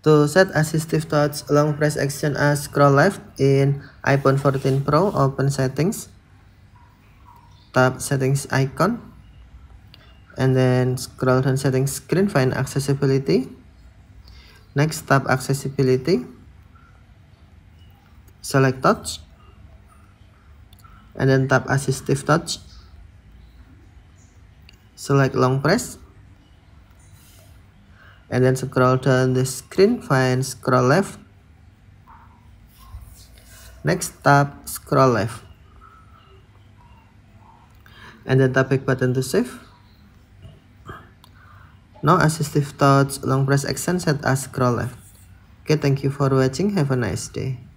To set assistive touch long press action as scroll left in iPhone 14 Pro, open settings, tap settings icon, and then scroll down settings screen, find accessibility. Next, tap accessibility, select touch, and then tap assistive touch, select long press, and then scroll down the screen find scroll left next tab. scroll left and then tap back button to save no assistive touch long press action set as scroll left okay thank you for watching have a nice day